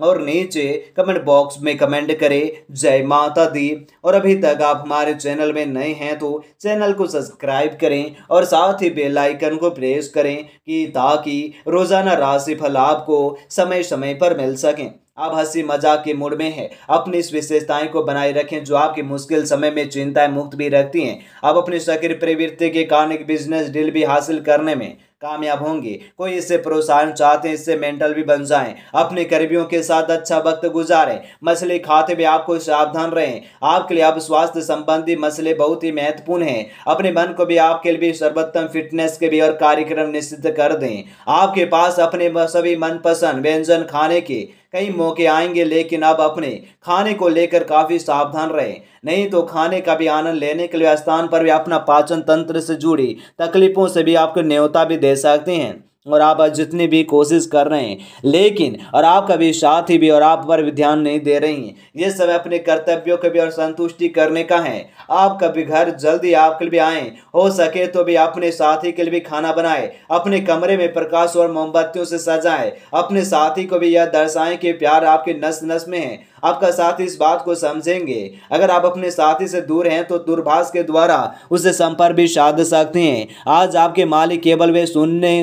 और नीचे comment box में कमेंट करें जय माता दी और अभी तक आप हमारे चैनल में नए हैं तो चैनल को सब्सक्राइब करें और साथ ही बेल आइकन को प्रेस करें कि ताकि रोज़ाना राशिफल आपको समय समय पर मिल सकें आप हंसी मजाक के मूड में हैं अपनी इस विशेषताएं को बनाए रखें जो आपके मुश्किल समय में चिंताएं मुक्त भी रखती हैं आप अपनी सक्रिय प्रवृत्ति के कारण एक बिजनेस डील भी हासिल करने में कामयाब होंगे कोई इससे प्रोत्साहन चाहते हैं इससे मेंटल भी बन जाएं अपने करीबियों के साथ अच्छा वक्त गुजारें मसले खाते भी आपको सावधान रहें आपके लिए अब स्वास्थ्य संबंधी मसले बहुत ही महत्वपूर्ण हैं अपने मन को भी आपके लिए सर्वोत्तम फिटनेस के भी और कार्यक्रम निश्चित कर दें आपके पास अपने सभी मनपसंद व्यंजन खाने के कई मौके आएंगे लेकिन अब अपने खाने को लेकर काफ़ी सावधान रहें नहीं तो खाने का भी आनंद लेने के लिए स्थान पर भी अपना पाचन तंत्र से जुड़ी तकलीफ़ों से भी आपको न्योता भी दे सकते हैं और आप जितनी भी कोशिश कर रहे हैं लेकिन और आपका भी साथी भी और आप पर भी ध्यान नहीं दे रही हैं ये सब अपने कर्तव्यों के भी और संतुष्टि करने का है आप कभी घर जल्दी आपके लिए आए हो सके तो भी अपने साथी के लिए भी खाना बनाए अपने कमरे में प्रकाश और मोमबत्तियों से सजाएं अपने साथी को भी यह दर्शाएं कि प्यार आपके नस नस में है आपका साथी इस बात को समझेंगे अगर आप अपने साथी से दूर हैं तो दूरभाष के द्वारा उससे संपर्क भी साध सकते हैं आज आपके मालिक केवल वे सुनने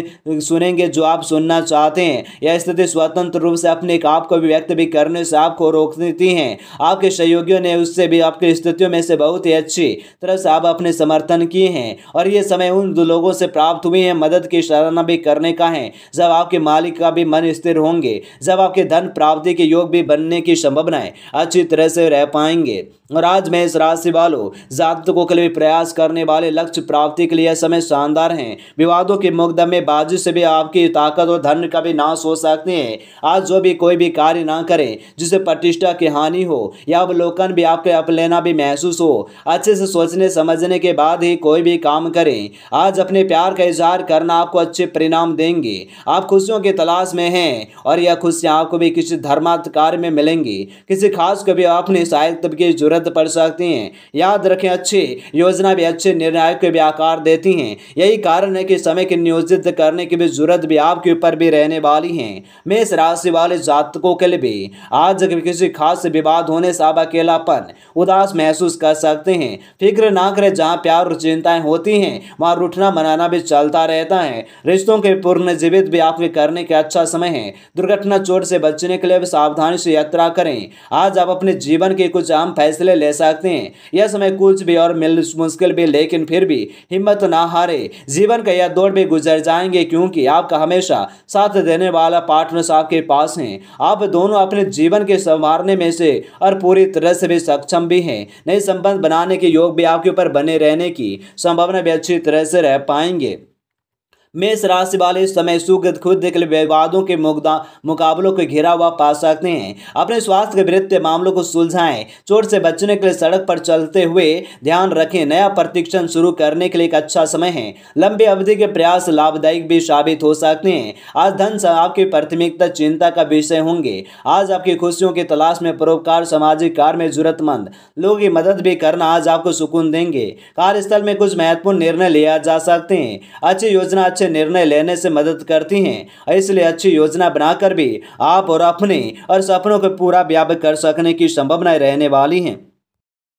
सुनेंगे जो आप सुनना चाहते हैं यह स्थिति स्वतंत्र रूप से अपने आप को व्यक्त भी करने से आपको रोक देती हैं आपके सहयोगियों ने उससे भी आपकी स्थितियों में से बहुत ही अच्छी तरह से आप अपने समर्थन किए हैं और ये समय उन लोगों से प्राप्त हुई है मदद की सराहना भी करने का है जब आपके मालिक का भी मन स्थिर होंगे जब आपके धन प्राप्ति के योग भी बनने की संभव बनाएं अच्छी तरह से रह पाएंगे और आज मैं इस राशि वालों जातकों के लिए प्रयास करने वाले लक्ष्य प्राप्ति के लिए समय शानदार हैं विवादों के मुकदमे बाजू से भी आपकी ताकत और धन का भी नाश हो सकते हैं आज जो भी कोई भी कार्य ना करें जिसे प्रतिष्ठा की हानि हो या अवलोकन भी आपके लेना भी महसूस हो अच्छे से सोचने समझने के बाद ही कोई भी काम करें आज अपने प्यार का इजहार करना आपको अच्छे परिणाम देंगे आप खुशियों की तलाश में हैं और यह खुशियाँ आपको भी किसी धर्मांत कार्य में मिलेंगी किसी खास कभी अपने सहायक तबके की जरूरत पड़ सकती है याद रखें अच्छी योजना भी अच्छे निर्णय को भी आकार देती हैं यही कारण है कि समय के नियोजित करने की भी जरूरत भी आपके ऊपर भी रहने वाली है मेष राशि वाले जातकों के लिए भी आज किसी खास विवाद होने से आप अकेलापन उदास महसूस कर सकते हैं फिक्र ना करें जहाँ प्यार और चिंताएं होती हैं वहाँ रुठना मनाना भी चलता रहता है रिश्तों के पुनर्जीवित भी आपके करने के अच्छा समय है दुर्घटना चोट से बचने के लिए सावधानी से यात्रा करें आज आप अपने जीवन के कुछ आम फैसले ले सकते हैं यह समय कुछ भी और मिल मुश्किल भी लेकिन फिर भी हिम्मत ना हारे जीवन का यह दौर भी गुजर जाएंगे क्योंकि आपका हमेशा साथ देने वाला पार्टनर आपके पास हैं आप दोनों अपने जीवन के संवारने में से और पूरी तरह से भी सक्षम भी हैं नए संबंध बनाने के योग भी आपके ऊपर बने रहने की संभावना भी अच्छी तरह से रह पाएंगे मेष राशि वाले समय सुगत खुद के विवादों के मुकाबलों को घिरा हुआ पा सकते हैं अपने स्वास्थ्य के वृत्त मामलों को सुलझाएं चोट से बचने के लिए सड़क पर चलते हुए ध्यान रखें नया प्रतिक्षण शुरू करने के लिए एक अच्छा समय है लंबी अवधि के प्रयास लाभदायक भी साबित हो सकते हैं आज धन आपकी प्राथमिकता चिंता का विषय होंगे आज आपकी खुशियों की तलाश में परोपकार सामाजिक कार्य में जरूरतमंद लोगों की मदद भी करना आज आपको सुकून देंगे कार्यस्थल में कुछ महत्वपूर्ण निर्णय लिया जा सकते हैं अच्छी योजना अच्छे निर्णय लेने से मदद करती हैं इसलिए अच्छी योजना बनाकर भी आप और अपने और सपनों को पूरा व्यापक कर सकने की संभावनाएं रहने वाली हैं